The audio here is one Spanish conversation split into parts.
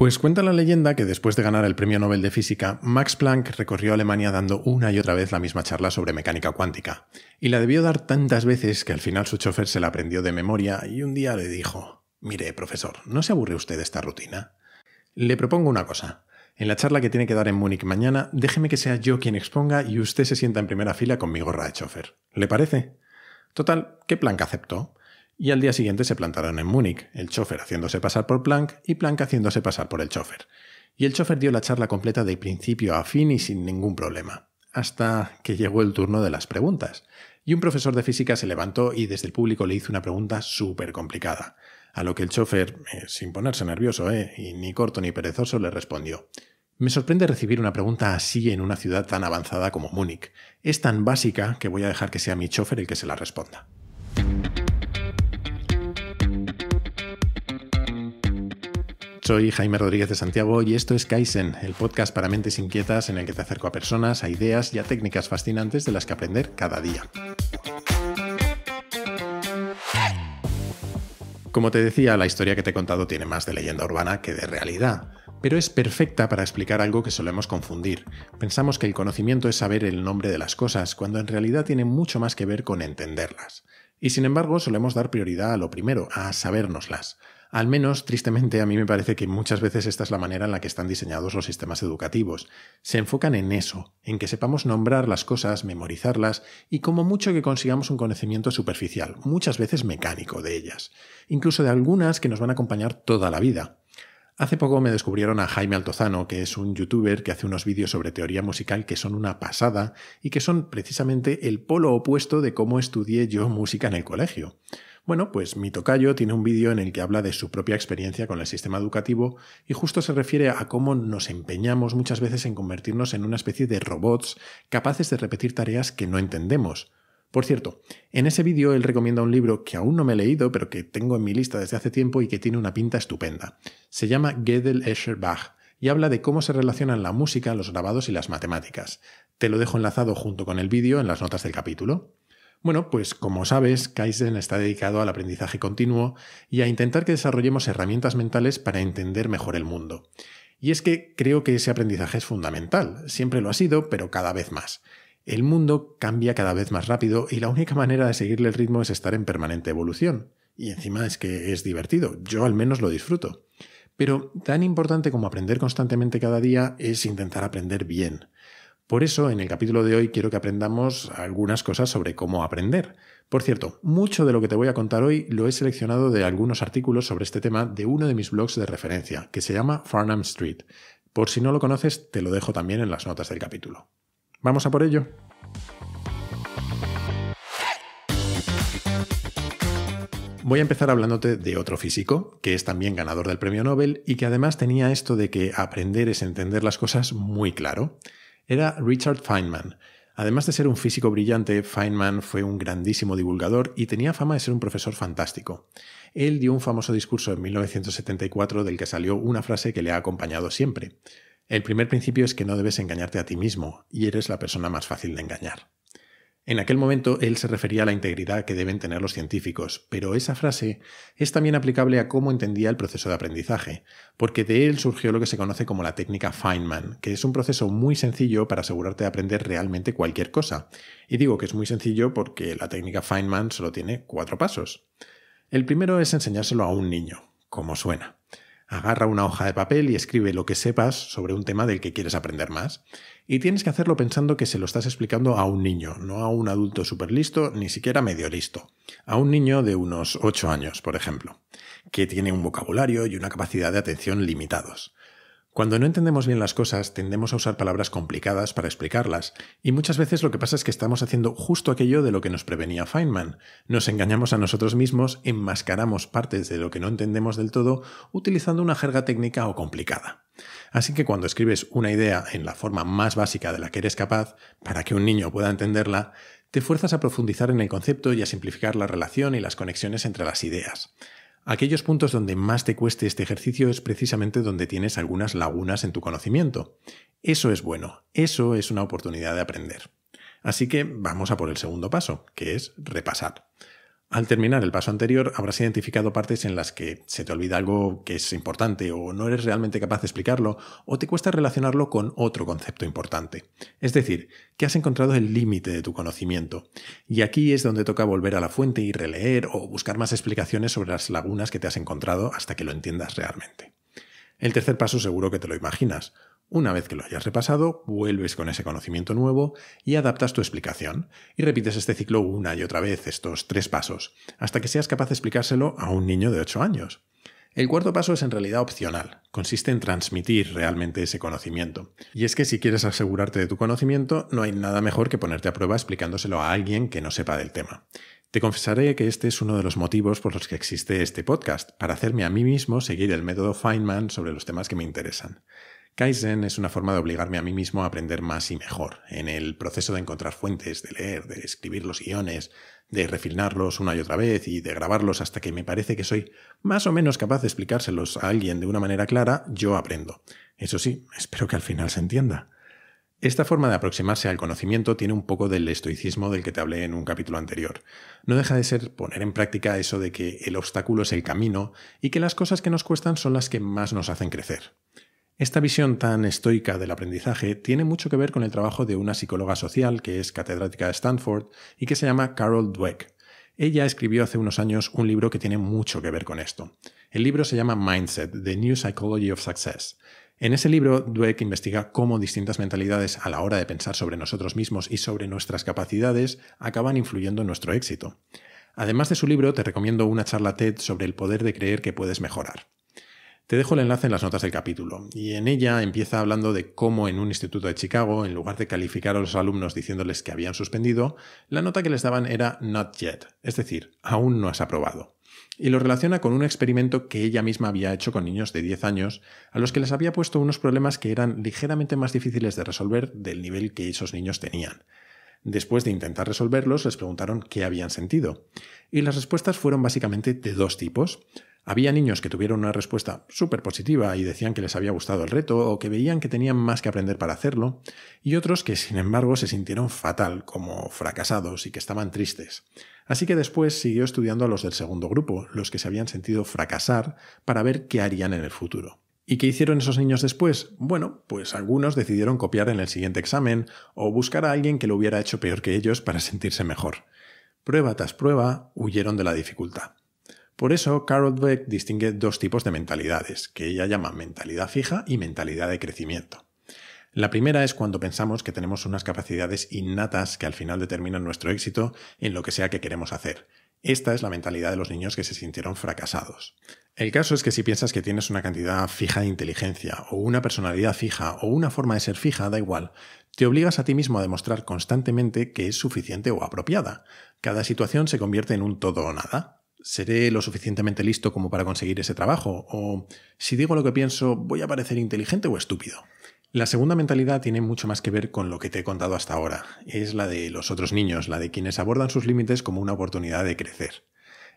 Pues cuenta la leyenda que después de ganar el Premio Nobel de Física, Max Planck recorrió Alemania dando una y otra vez la misma charla sobre mecánica cuántica. Y la debió dar tantas veces que al final su chofer se la aprendió de memoria y un día le dijo, mire, profesor, ¿no se aburre usted de esta rutina? Le propongo una cosa. En la charla que tiene que dar en Múnich mañana, déjeme que sea yo quien exponga y usted se sienta en primera fila con mi gorra de chofer. ¿Le parece? Total, que Planck aceptó y al día siguiente se plantaron en Múnich, el chofer haciéndose pasar por Planck y Planck haciéndose pasar por el chofer. Y el chofer dio la charla completa de principio a fin y sin ningún problema, hasta que llegó el turno de las preguntas. Y un profesor de física se levantó y desde el público le hizo una pregunta súper complicada, a lo que el chofer, eh, sin ponerse nervioso, eh, y ni corto ni perezoso, le respondió. Me sorprende recibir una pregunta así en una ciudad tan avanzada como Múnich. Es tan básica que voy a dejar que sea mi chofer el que se la responda. Soy Jaime Rodríguez de Santiago y esto es Kaizen, el podcast para mentes inquietas en el que te acerco a personas, a ideas y a técnicas fascinantes de las que aprender cada día. Como te decía, la historia que te he contado tiene más de leyenda urbana que de realidad, pero es perfecta para explicar algo que solemos confundir. Pensamos que el conocimiento es saber el nombre de las cosas, cuando en realidad tiene mucho más que ver con entenderlas. Y sin embargo, solemos dar prioridad a lo primero, a sabérnoslas. Al menos, tristemente, a mí me parece que muchas veces esta es la manera en la que están diseñados los sistemas educativos. Se enfocan en eso, en que sepamos nombrar las cosas, memorizarlas y como mucho que consigamos un conocimiento superficial, muchas veces mecánico de ellas, incluso de algunas que nos van a acompañar toda la vida. Hace poco me descubrieron a Jaime Altozano, que es un youtuber que hace unos vídeos sobre teoría musical que son una pasada y que son precisamente el polo opuesto de cómo estudié yo música en el colegio. Bueno, pues mi tocayo tiene un vídeo en el que habla de su propia experiencia con el sistema educativo y justo se refiere a cómo nos empeñamos muchas veces en convertirnos en una especie de robots capaces de repetir tareas que no entendemos. Por cierto, en ese vídeo él recomienda un libro que aún no me he leído, pero que tengo en mi lista desde hace tiempo y que tiene una pinta estupenda. Se llama Gödel Escher Bach y habla de cómo se relacionan la música, los grabados y las matemáticas. Te lo dejo enlazado junto con el vídeo en las notas del capítulo. Bueno, pues como sabes, Kaizen está dedicado al aprendizaje continuo y a intentar que desarrollemos herramientas mentales para entender mejor el mundo. Y es que creo que ese aprendizaje es fundamental, siempre lo ha sido, pero cada vez más. El mundo cambia cada vez más rápido y la única manera de seguirle el ritmo es estar en permanente evolución. Y encima es que es divertido, yo al menos lo disfruto. Pero tan importante como aprender constantemente cada día es intentar aprender bien por eso, en el capítulo de hoy quiero que aprendamos algunas cosas sobre cómo aprender. Por cierto, mucho de lo que te voy a contar hoy lo he seleccionado de algunos artículos sobre este tema de uno de mis blogs de referencia, que se llama Farnham Street. Por si no lo conoces, te lo dejo también en las notas del capítulo. ¿Vamos a por ello? Voy a empezar hablándote de otro físico, que es también ganador del premio Nobel y que además tenía esto de que aprender es entender las cosas muy claro era Richard Feynman. Además de ser un físico brillante, Feynman fue un grandísimo divulgador y tenía fama de ser un profesor fantástico. Él dio un famoso discurso en 1974 del que salió una frase que le ha acompañado siempre. El primer principio es que no debes engañarte a ti mismo, y eres la persona más fácil de engañar. En aquel momento él se refería a la integridad que deben tener los científicos, pero esa frase es también aplicable a cómo entendía el proceso de aprendizaje, porque de él surgió lo que se conoce como la técnica Feynman, que es un proceso muy sencillo para asegurarte de aprender realmente cualquier cosa. Y digo que es muy sencillo porque la técnica Feynman solo tiene cuatro pasos. El primero es enseñárselo a un niño, como suena agarra una hoja de papel y escribe lo que sepas sobre un tema del que quieres aprender más. Y tienes que hacerlo pensando que se lo estás explicando a un niño, no a un adulto súper listo, ni siquiera medio listo. A un niño de unos 8 años, por ejemplo, que tiene un vocabulario y una capacidad de atención limitados. Cuando no entendemos bien las cosas, tendemos a usar palabras complicadas para explicarlas, y muchas veces lo que pasa es que estamos haciendo justo aquello de lo que nos prevenía Feynman. Nos engañamos a nosotros mismos, enmascaramos partes de lo que no entendemos del todo utilizando una jerga técnica o complicada. Así que cuando escribes una idea en la forma más básica de la que eres capaz, para que un niño pueda entenderla, te fuerzas a profundizar en el concepto y a simplificar la relación y las conexiones entre las ideas. Aquellos puntos donde más te cueste este ejercicio es precisamente donde tienes algunas lagunas en tu conocimiento. Eso es bueno, eso es una oportunidad de aprender. Así que vamos a por el segundo paso, que es repasar. Al terminar el paso anterior, habrás identificado partes en las que se te olvida algo que es importante o no eres realmente capaz de explicarlo o te cuesta relacionarlo con otro concepto importante. Es decir, que has encontrado el límite de tu conocimiento. Y aquí es donde toca volver a la fuente y releer o buscar más explicaciones sobre las lagunas que te has encontrado hasta que lo entiendas realmente. El tercer paso seguro que te lo imaginas. Una vez que lo hayas repasado, vuelves con ese conocimiento nuevo y adaptas tu explicación, y repites este ciclo una y otra vez, estos tres pasos, hasta que seas capaz de explicárselo a un niño de 8 años. El cuarto paso es en realidad opcional, consiste en transmitir realmente ese conocimiento. Y es que si quieres asegurarte de tu conocimiento, no hay nada mejor que ponerte a prueba explicándoselo a alguien que no sepa del tema. Te confesaré que este es uno de los motivos por los que existe este podcast, para hacerme a mí mismo seguir el método Feynman sobre los temas que me interesan. Kaizen es una forma de obligarme a mí mismo a aprender más y mejor, en el proceso de encontrar fuentes, de leer, de escribir los guiones, de refinarlos una y otra vez y de grabarlos hasta que me parece que soy más o menos capaz de explicárselos a alguien de una manera clara, yo aprendo. Eso sí, espero que al final se entienda. Esta forma de aproximarse al conocimiento tiene un poco del estoicismo del que te hablé en un capítulo anterior. No deja de ser poner en práctica eso de que el obstáculo es el camino y que las cosas que nos cuestan son las que más nos hacen crecer. Esta visión tan estoica del aprendizaje tiene mucho que ver con el trabajo de una psicóloga social que es catedrática de Stanford y que se llama Carol Dweck. Ella escribió hace unos años un libro que tiene mucho que ver con esto. El libro se llama Mindset, The New Psychology of Success. En ese libro, Dweck investiga cómo distintas mentalidades a la hora de pensar sobre nosotros mismos y sobre nuestras capacidades acaban influyendo en nuestro éxito. Además de su libro, te recomiendo una charla TED sobre el poder de creer que puedes mejorar. Te dejo el enlace en las notas del capítulo, y en ella empieza hablando de cómo en un instituto de Chicago, en lugar de calificar a los alumnos diciéndoles que habían suspendido, la nota que les daban era not yet, es decir, aún no has aprobado. Y lo relaciona con un experimento que ella misma había hecho con niños de 10 años, a los que les había puesto unos problemas que eran ligeramente más difíciles de resolver del nivel que esos niños tenían. Después de intentar resolverlos, les preguntaron qué habían sentido. Y las respuestas fueron básicamente de dos tipos. Había niños que tuvieron una respuesta súper positiva y decían que les había gustado el reto o que veían que tenían más que aprender para hacerlo, y otros que sin embargo se sintieron fatal, como fracasados y que estaban tristes. Así que después siguió estudiando a los del segundo grupo, los que se habían sentido fracasar, para ver qué harían en el futuro. ¿Y qué hicieron esos niños después? Bueno, pues algunos decidieron copiar en el siguiente examen o buscar a alguien que lo hubiera hecho peor que ellos para sentirse mejor. Prueba tras prueba huyeron de la dificultad. Por eso, Carol Dweck distingue dos tipos de mentalidades, que ella llama mentalidad fija y mentalidad de crecimiento. La primera es cuando pensamos que tenemos unas capacidades innatas que al final determinan nuestro éxito en lo que sea que queremos hacer. Esta es la mentalidad de los niños que se sintieron fracasados. El caso es que si piensas que tienes una cantidad fija de inteligencia, o una personalidad fija, o una forma de ser fija, da igual, te obligas a ti mismo a demostrar constantemente que es suficiente o apropiada. Cada situación se convierte en un todo o nada. ¿Seré lo suficientemente listo como para conseguir ese trabajo? ¿O si digo lo que pienso, voy a parecer inteligente o estúpido? La segunda mentalidad tiene mucho más que ver con lo que te he contado hasta ahora. Es la de los otros niños, la de quienes abordan sus límites como una oportunidad de crecer.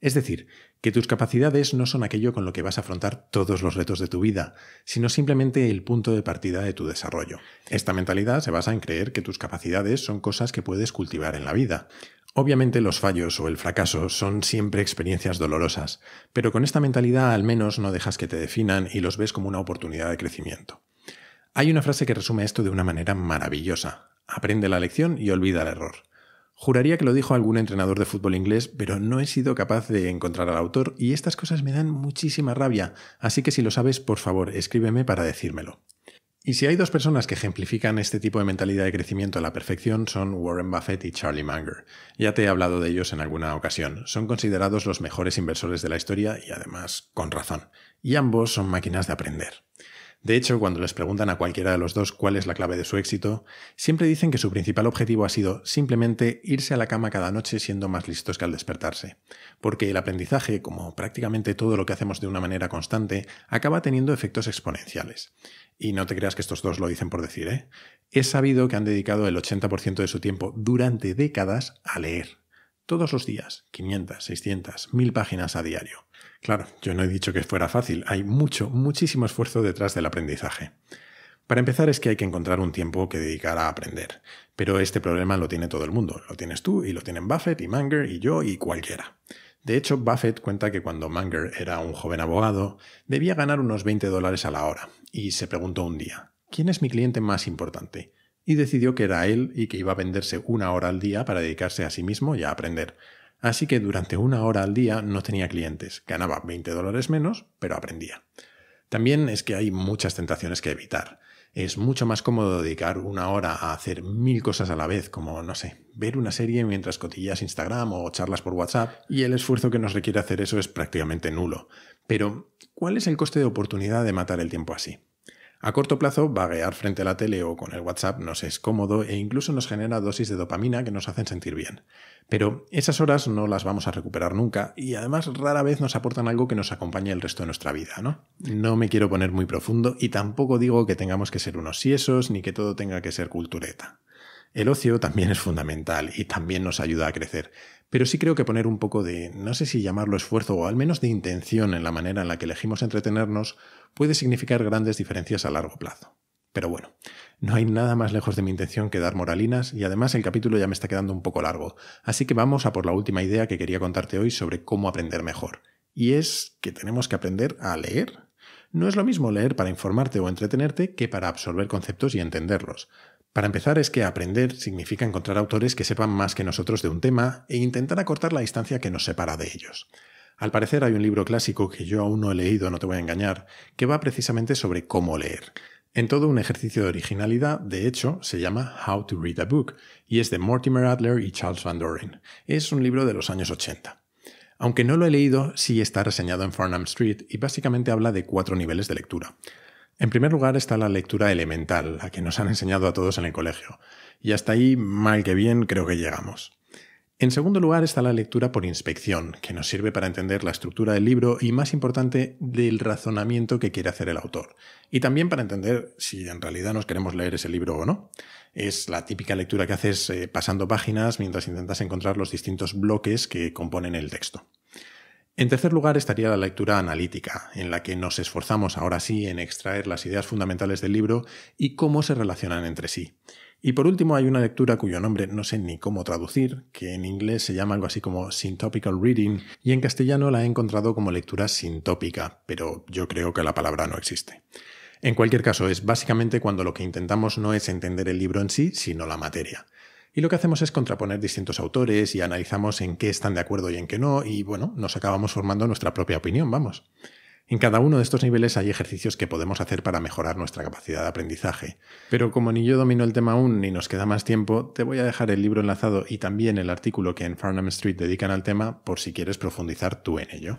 Es decir, que tus capacidades no son aquello con lo que vas a afrontar todos los retos de tu vida, sino simplemente el punto de partida de tu desarrollo. Esta mentalidad se basa en creer que tus capacidades son cosas que puedes cultivar en la vida. Obviamente los fallos o el fracaso son siempre experiencias dolorosas, pero con esta mentalidad al menos no dejas que te definan y los ves como una oportunidad de crecimiento. Hay una frase que resume esto de una manera maravillosa. Aprende la lección y olvida el error. Juraría que lo dijo algún entrenador de fútbol inglés, pero no he sido capaz de encontrar al autor y estas cosas me dan muchísima rabia, así que si lo sabes, por favor, escríbeme para decírmelo. Y si hay dos personas que ejemplifican este tipo de mentalidad de crecimiento a la perfección son Warren Buffett y Charlie Munger. Ya te he hablado de ellos en alguna ocasión. Son considerados los mejores inversores de la historia y además con razón. Y ambos son máquinas de aprender. De hecho, cuando les preguntan a cualquiera de los dos cuál es la clave de su éxito, siempre dicen que su principal objetivo ha sido simplemente irse a la cama cada noche siendo más listos que al despertarse, porque el aprendizaje, como prácticamente todo lo que hacemos de una manera constante, acaba teniendo efectos exponenciales. Y no te creas que estos dos lo dicen por decir, ¿eh? Es sabido que han dedicado el 80% de su tiempo durante décadas a leer todos los días, 500, 600, 1000 páginas a diario. Claro, yo no he dicho que fuera fácil, hay mucho, muchísimo esfuerzo detrás del aprendizaje. Para empezar es que hay que encontrar un tiempo que dedicar a aprender, pero este problema lo tiene todo el mundo, lo tienes tú y lo tienen Buffett y Munger y yo y cualquiera. De hecho, Buffett cuenta que cuando Munger era un joven abogado, debía ganar unos 20 dólares a la hora, y se preguntó un día, ¿quién es mi cliente más importante? y decidió que era él y que iba a venderse una hora al día para dedicarse a sí mismo y a aprender. Así que durante una hora al día no tenía clientes, ganaba 20 dólares menos, pero aprendía. También es que hay muchas tentaciones que evitar. Es mucho más cómodo dedicar una hora a hacer mil cosas a la vez, como, no sé, ver una serie mientras cotillas Instagram o charlas por WhatsApp, y el esfuerzo que nos requiere hacer eso es prácticamente nulo. Pero, ¿cuál es el coste de oportunidad de matar el tiempo así? A corto plazo, vaguear frente a la tele o con el WhatsApp nos es cómodo e incluso nos genera dosis de dopamina que nos hacen sentir bien. Pero esas horas no las vamos a recuperar nunca y además rara vez nos aportan algo que nos acompañe el resto de nuestra vida, ¿no? No me quiero poner muy profundo y tampoco digo que tengamos que ser unos siesos ni que todo tenga que ser cultureta. El ocio también es fundamental y también nos ayuda a crecer, pero sí creo que poner un poco de, no sé si llamarlo esfuerzo o al menos de intención en la manera en la que elegimos entretenernos puede significar grandes diferencias a largo plazo. Pero bueno, no hay nada más lejos de mi intención que dar moralinas y además el capítulo ya me está quedando un poco largo, así que vamos a por la última idea que quería contarte hoy sobre cómo aprender mejor, y es que tenemos que aprender a leer. No es lo mismo leer para informarte o entretenerte que para absorber conceptos y entenderlos. Para empezar es que aprender significa encontrar autores que sepan más que nosotros de un tema e intentar acortar la distancia que nos separa de ellos. Al parecer hay un libro clásico que yo aún no he leído, no te voy a engañar, que va precisamente sobre cómo leer. En todo un ejercicio de originalidad, de hecho, se llama How to Read a Book y es de Mortimer Adler y Charles Van Doren. Es un libro de los años 80. Aunque no lo he leído, sí está reseñado en Farnham Street y básicamente habla de cuatro niveles de lectura. En primer lugar está la lectura elemental, la que nos han enseñado a todos en el colegio, y hasta ahí, mal que bien, creo que llegamos. En segundo lugar está la lectura por inspección, que nos sirve para entender la estructura del libro y, más importante, del razonamiento que quiere hacer el autor. Y también para entender si en realidad nos queremos leer ese libro o no. Es la típica lectura que haces eh, pasando páginas mientras intentas encontrar los distintos bloques que componen el texto. En tercer lugar estaría la lectura analítica, en la que nos esforzamos ahora sí en extraer las ideas fundamentales del libro y cómo se relacionan entre sí. Y por último hay una lectura cuyo nombre no sé ni cómo traducir, que en inglés se llama algo así como Syntopical Reading, y en castellano la he encontrado como lectura sintópica, pero yo creo que la palabra no existe. En cualquier caso, es básicamente cuando lo que intentamos no es entender el libro en sí, sino la materia. Y lo que hacemos es contraponer distintos autores y analizamos en qué están de acuerdo y en qué no, y bueno, nos acabamos formando nuestra propia opinión, vamos. En cada uno de estos niveles hay ejercicios que podemos hacer para mejorar nuestra capacidad de aprendizaje. Pero como ni yo domino el tema aún ni nos queda más tiempo, te voy a dejar el libro enlazado y también el artículo que en Farnham Street dedican al tema por si quieres profundizar tú en ello.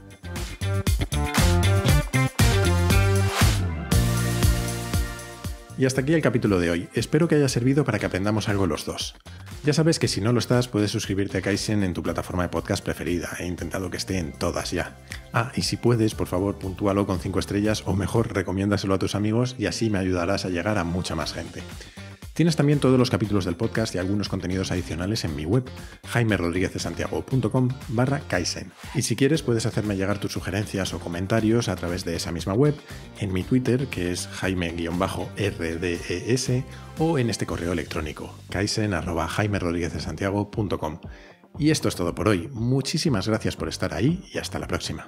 Y hasta aquí el capítulo de hoy. Espero que haya servido para que aprendamos algo los dos. Ya sabes que si no lo estás, puedes suscribirte a Kaizen en tu plataforma de podcast preferida. He intentado que esté en todas ya. Ah, y si puedes, por favor, puntúalo con 5 estrellas o mejor, recomiéndaselo a tus amigos y así me ayudarás a llegar a mucha más gente. Tienes también todos los capítulos del podcast y algunos contenidos adicionales en mi web, santiago.com barra Kaizen. Y si quieres puedes hacerme llegar tus sugerencias o comentarios a través de esa misma web, en mi Twitter, que es jaime-rdes, o en este correo electrónico, santiago.com Y esto es todo por hoy. Muchísimas gracias por estar ahí y hasta la próxima.